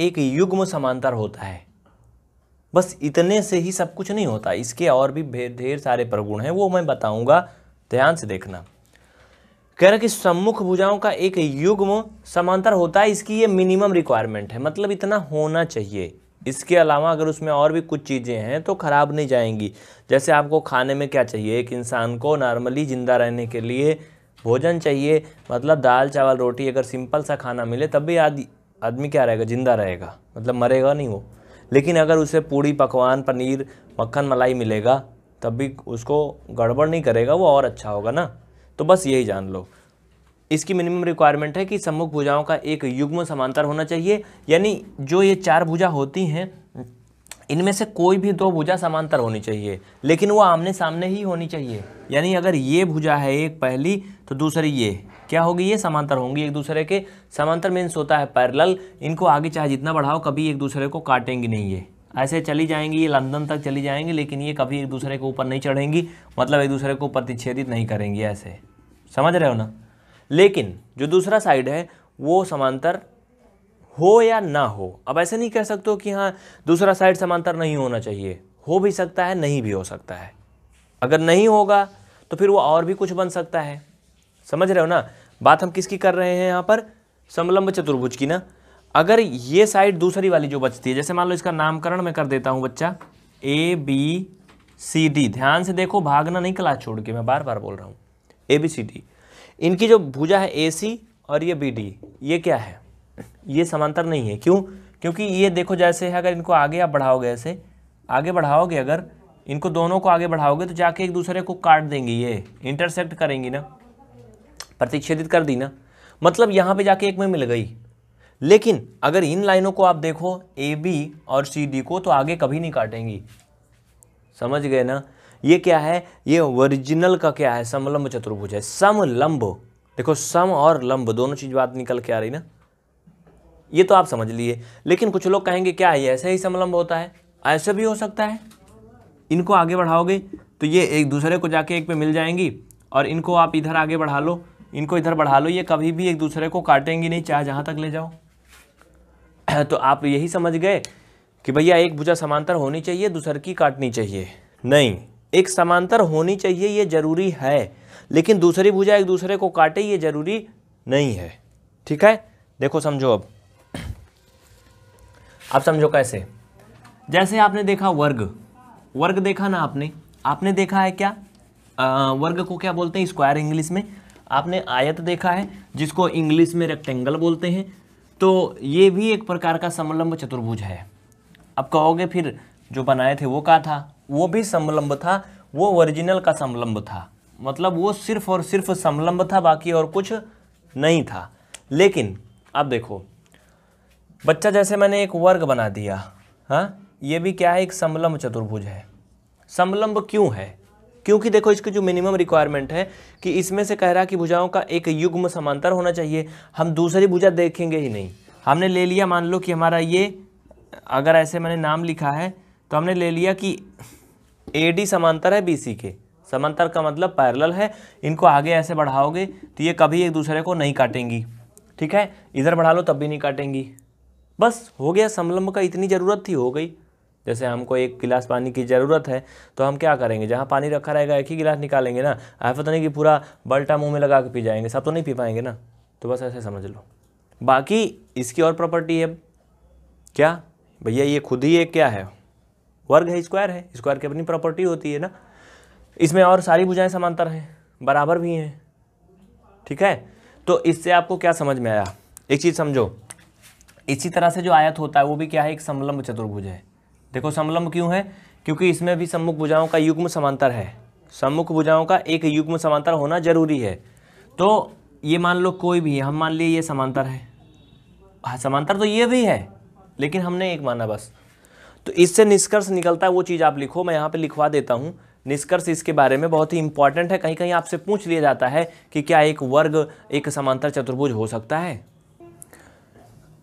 एक युग्म समांतर होता है बस इतने से ही सब कुछ नहीं होता इसके और भी ढेर सारे प्रगुण हैं वो मैं बताऊंगा ध्यान से देखना कह रहा कि सम्मुख भुजाओं का एक युग्म समांतर होता है इसकी ये मिनिमम रिक्वायरमेंट है मतलब इतना होना चाहिए इसके अलावा अगर उसमें और भी कुछ चीज़ें हैं तो ख़राब नहीं जाएंगी जैसे आपको खाने में क्या चाहिए एक इंसान को नॉर्मली ज़िंदा रहने के लिए भोजन चाहिए मतलब दाल चावल रोटी अगर सिंपल सा खाना मिले तब भी आदि आदमी क्या रहेगा ज़िंदा रहेगा मतलब मरेगा नहीं वो लेकिन अगर उसे पूड़ी पकवान पनीर मक्खन मलाई मिलेगा तब भी उसको गड़बड़ नहीं करेगा वो और अच्छा होगा ना तो बस यही जान लो इसकी मिनिमम रिक्वायरमेंट है कि सम्मुख भुजाओं का एक युग्म समांतर होना चाहिए यानी जो ये चार भुजा होती हैं इनमें से कोई भी दो भुजा समांतर होनी चाहिए लेकिन वो आमने सामने ही होनी चाहिए यानी अगर ये भुजा है एक पहली तो दूसरी ये क्या होगी ये समांतर होंगी एक दूसरे के समांतर मीन्स होता है पैरल इनको आगे चाहे जितना बढ़ाओ कभी एक दूसरे को काटेंगी नहीं ये ऐसे चली जाएंगी ये लंदन तक चली जाएंगी लेकिन ये कभी एक दूसरे के ऊपर नहीं चढ़ेंगी मतलब एक दूसरे को प्रतिच्छेदित नहीं करेंगी ऐसे समझ रहे हो ना लेकिन जो दूसरा साइड है वो समांतर हो या ना हो अब ऐसे नहीं कह सकते हो कि हाँ दूसरा साइड समांतर नहीं होना चाहिए हो भी सकता है नहीं भी हो सकता है अगर नहीं होगा तो फिर वो और भी कुछ बन सकता है समझ रहे हो ना बात हम किसकी कर रहे हैं यहाँ पर समलंब चतुर्भुज की ना अगर ये साइड दूसरी वाली जो बचती है जैसे मान लो इसका नामकरण मैं कर देता हूँ बच्चा ए बी सी डी ध्यान से देखो भागना नहीं क्लास छोड़ के मैं बार बार बोल रहा हूँ ए बी सी डी इनकी जो भुजा है ए सी और ये बी डी ये क्या है ये समांतर नहीं है क्यों क्योंकि ये देखो जैसे है अगर इनको आगे आप बढ़ाओगे ऐसे आगे बढ़ाओगे अगर इनको दोनों को आगे बढ़ाओगे तो जाके एक दूसरे को काट देंगे ये इंटरसेक्ट करेंगी ना प्रतिच्छेदित कर दी ना मतलब यहाँ पे जाके एक में मिल गई लेकिन अगर इन लाइनों को आप देखो ए बी और सी डी को तो आगे कभी नहीं काटेंगी समझ गए ना ये क्या है ये ओरिजिनल का क्या है समलंब चतुर्भुज है समलंब देखो सम और लंब दोनों चीज़ बात निकल के आ रही ना ये तो आप समझ लिए लेकिन कुछ लोग कहेंगे क्या ये ऐसे ही समलंब होता है ऐसे भी हो सकता है इनको आगे बढ़ाओगे तो ये एक दूसरे को जाके एक पे मिल जाएंगी और इनको आप इधर आगे बढ़ा लो इनको इधर बढ़ा लो ये कभी भी एक दूसरे को काटेंगी नहीं चाहे जहाँ तक ले जाओ तो आप यही समझ गए कि भैया एक भुजा समांतर होनी चाहिए दूसर की काटनी चाहिए नहीं एक समांतर होनी चाहिए ये ज़रूरी है लेकिन दूसरी भुजा एक दूसरे को काटे ये ज़रूरी नहीं है ठीक है देखो समझो अब आप समझो कैसे जैसे आपने देखा वर्ग वर्ग देखा ना आपने आपने देखा है क्या आ, वर्ग को क्या बोलते हैं स्क्वायर इंग्लिश में आपने आयत देखा है जिसको इंग्लिश में रेक्टेंगल बोलते हैं तो ये भी एक प्रकार का समलंब चतुर्भुज है अब कहोगे फिर जो बनाए थे वो का था वो भी समलंब था वो ओरिजिनल का समलंब था मतलब वो सिर्फ और सिर्फ समलंब था बाकी और कुछ नहीं था लेकिन अब देखो बच्चा जैसे मैंने एक वर्ग बना दिया हाँ ये भी क्या है एक समलम्ब चतुर्भुज है समलम्ब क्यों है क्योंकि देखो इसकी जो मिनिमम रिक्वायरमेंट है कि इसमें से कह रहा कि भुजाओं का एक युग्म समांतर होना चाहिए हम दूसरी भुजा देखेंगे ही नहीं हमने ले लिया मान लो कि हमारा ये अगर ऐसे मैंने नाम लिखा है तो हमने ले लिया कि ए डी समांतर है बी सी के समांतर का मतलब पैरल है इनको आगे ऐसे बढ़ाओगे तो ये कभी एक दूसरे को नहीं काटेंगी ठीक है इधर बढ़ा लो तब भी नहीं काटेंगी बस हो गया समलंब का इतनी ज़रूरत थी हो गई जैसे हमको एक गिलास पानी की ज़रूरत है तो हम क्या करेंगे जहाँ पानी रखा रहेगा एक ही गिलास निकालेंगे ना ऐसा तो नहीं कि पूरा बल्टा मुंह में लगा के पी जाएंगे सब तो नहीं पी पाएंगे ना तो बस ऐसे समझ लो बाकी इसकी और प्रॉपर्टी है क्या भैया ये खुद ही एक क्या है वर्ग है स्क्वायर है स्क्वायर की अपनी प्रॉपर्टी होती है ना इसमें और सारी बुझाएँ समांतर हैं बराबर भी हैं ठीक है तो इससे आपको क्या समझ में आया एक चीज़ समझो इसी तरह से जो आयत होता है वो भी क्या है एक समलम्ब चतुर्भुज है देखो समलम्ब क्यों है क्योंकि इसमें भी सम्मुख भुजाओं का युग्म समांतर है सम्मुख भुजाओं का एक युग्म समांतर होना जरूरी है तो ये मान लो कोई भी हम मान लिए ये समांतर है हाँ, समांतर तो ये भी है लेकिन हमने एक माना बस तो इससे निष्कर्ष निकलता है वो चीज़ आप लिखो मैं यहाँ पे लिखवा देता हूँ निष्कर्ष इसके बारे में बहुत ही इंपॉर्टेंट है कहीं कहीं आपसे पूछ लिया जाता है कि क्या एक वर्ग एक समांतर चतुर्भुज हो सकता है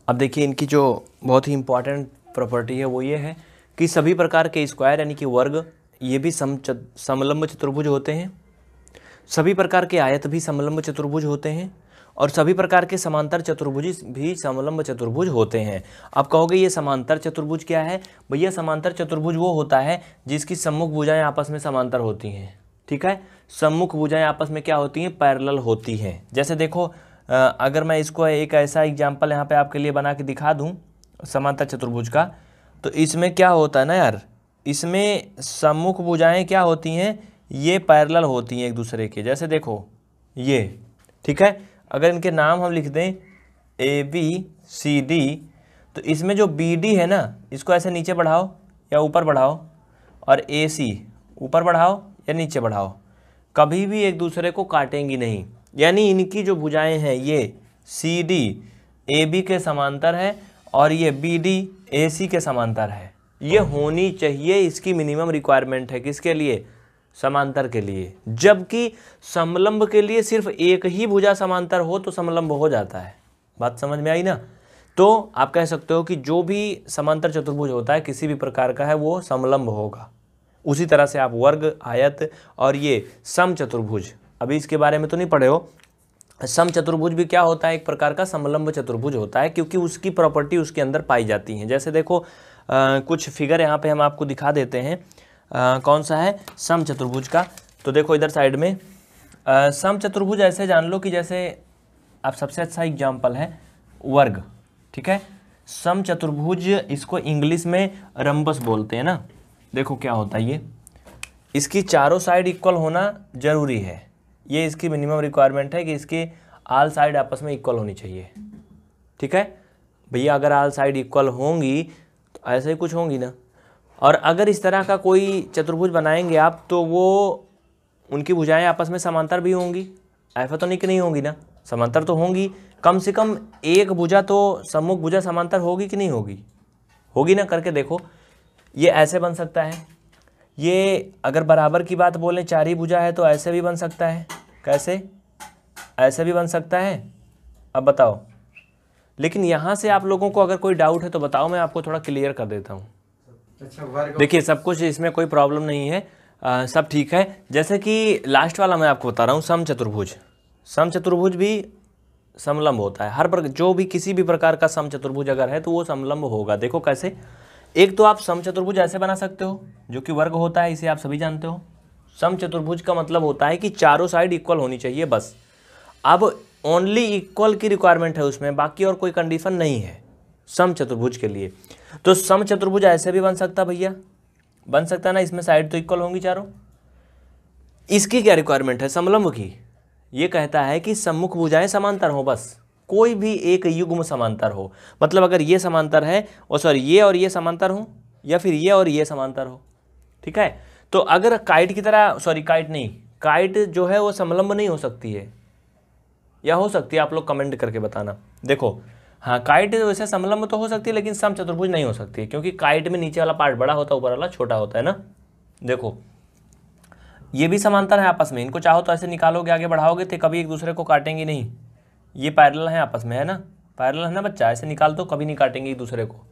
अब देखिए इनकी जो बहुत ही इंपॉर्टेंट प्रॉपर्टी है वो ये है कि सभी प्रकार के स्क्वायर यानी कि वर्ग ये भी सम समलंब चतुर्भुज होते हैं सभी प्रकार के आयत भी समलंब चतुर्भुज होते हैं और सभी प्रकार के समांतर चतुर्भुज भी समलम्ब चतुर्भुज होते हैं आप कहोगे ये समांतर चतुर्भुज क्या है भैया समांतर चतुर्भुज वो होता है जिसकी सम्मुख भुजाएं आपस में समांतर होती हैं ठीक है सम्मुख भुजाएं आपस में क्या होती हैं पैरल होती हैं जैसे देखो अगर मैं इसको एक ऐसा एग्जाम्पल यहाँ पे आपके लिए बना के दिखा दूँ समांतर चतुर्भुज का तो इसमें क्या होता है ना यार इसमें सम्मुख भुजाएँ क्या होती हैं ये पैरल होती हैं एक दूसरे के जैसे देखो ये ठीक है अगर इनके नाम हम लिख दें ए बी सी डी तो इसमें जो बी डी है ना इसको ऐसे नीचे बढ़ाओ या ऊपर बढ़ाओ और ए सी ऊपर बढ़ाओ या नीचे बढ़ाओ कभी भी एक दूसरे को काटेंगी नहीं यानी इनकी जो भुजाएं हैं ये सी डी ए बी के समांतर है और ये बी डी ए सी के समांतर है ये होनी चाहिए इसकी मिनिमम रिक्वायरमेंट है किसके लिए समांतर के लिए जबकि समलंब के लिए सिर्फ एक ही भुजा समांतर हो तो समलंब हो जाता है बात समझ में आई ना तो आप कह सकते हो कि जो भी समांतर चतुर्भुज होता है किसी भी प्रकार का है वो समलंब होगा उसी तरह से आप वर्ग आयत और ये सम चतुर्भुज अभी इसके बारे में तो नहीं पढ़े हो सम चतुर्भुज भी क्या होता है एक प्रकार का समलंब चतुर्भुज होता है क्योंकि उसकी प्रॉपर्टी उसके अंदर पाई जाती है जैसे देखो आ, कुछ फिगर यहाँ पे हम आपको दिखा देते हैं आ, कौन सा है सम चतुर्भुज का तो देखो इधर साइड में आ, सम चतुर्भुज ऐसे जान लो कि जैसे आप सबसे अच्छा एग्जाम्पल है वर्ग ठीक है सम चतुर्भुज इसको इंग्लिश में रंबस बोलते हैं ना देखो क्या होता है ये इसकी चारों साइड इक्वल होना जरूरी है ये इसकी मिनिमम रिक्वायरमेंट है कि इसकी आल साइड आपस में इक्वल होनी चाहिए ठीक है भैया अगर आल साइड इक्वल होंगी तो ऐसे ही कुछ होंगी ना और अगर इस तरह का कोई चतुर्भुज बनाएंगे आप तो वो उनकी भुजाएं आपस में समांतर भी होंगी ऐसा तो नहीं कि नहीं होंगी ना समांतर तो होंगी कम से कम एक भुजा तो सम्मुख भुजा समांतर होगी कि नहीं होगी होगी ना करके देखो ये ऐसे बन सकता है ये अगर बराबर की बात बोलें चार ही भुजा है तो ऐसे भी बन सकता है कैसे ऐसे भी बन सकता है अब बताओ लेकिन यहाँ से आप लोगों को अगर कोई डाउट है तो बताओ मैं आपको थोड़ा क्लियर कर देता हूँ अच्छा देखिए सब कुछ इसमें कोई प्रॉब्लम नहीं है आ, सब ठीक है जैसे कि लास्ट वाला मैं आपको बता रहा हूँ सम चतुर्भुज सम चतुर्भुज भी समलंब होता है हर प्रकार जो भी किसी भी प्रकार का सम चतुर्भुज अगर है तो वो समलंब होगा देखो कैसे एक तो आप सम चतुर्भुज ऐसे बना सकते हो जो कि वर्ग होता है इसे आप सभी जानते हो सम चतुर्भुज का मतलब होता है कि चारों साइड इक्वल होनी चाहिए बस अब ओनली इक्वल की रिक्वायरमेंट है उसमें बाकी और कोई कंडीशन नहीं है सम चतुर्भुज के लिए तो सम चतुर्भुज ऐसे भी बन सकता भैया बन सकता ना इसमें साइड तो इक्वल होंगी चारों इसकी क्या रिक्वायरमेंट है समलम्ब की ये कहता है कि सम्मुख भुजाएं समांतर हों बस कोई भी एक युग्म समांतर हो मतलब अगर ये समांतर है और सॉरी ये और ये समांतर हो या फिर ये और ये समांतर हो ठीक है तो अगर काइट की तरह सॉरी काइट नहीं काइट जो है वो समलंब नहीं हो सकती है या हो सकती है आप लोग कमेंट करके बताना देखो हाँ काइट तो वैसे समलंब तो हो सकती है लेकिन सम चतुर्भुज नहीं हो सकती है क्योंकि काइट में नीचे वाला पार्ट बड़ा होता है ऊपर वाला छोटा होता है ना देखो ये भी समांतर है आपस में इनको चाहो तो ऐसे निकालोगे आगे बढ़ाओगे तो कभी एक दूसरे को काटेंगे नहीं ये पैरल है आपस में है ना पैरल है ना बच्चा ऐसे निकाल दो तो कभी नहीं काटेंगे एक दूसरे को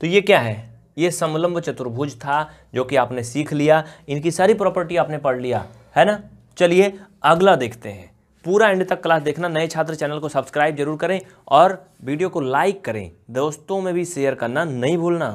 तो ये क्या है ये समलम्ब चतुर्भुज था जो कि आपने सीख लिया इनकी सारी प्रॉपर्टी आपने पढ़ लिया है ना चलिए अगला देखते हैं पूरा एंड तक क्लास देखना नए छात्र चैनल को सब्सक्राइब जरूर करें और वीडियो को लाइक करें दोस्तों में भी शेयर करना नहीं भूलना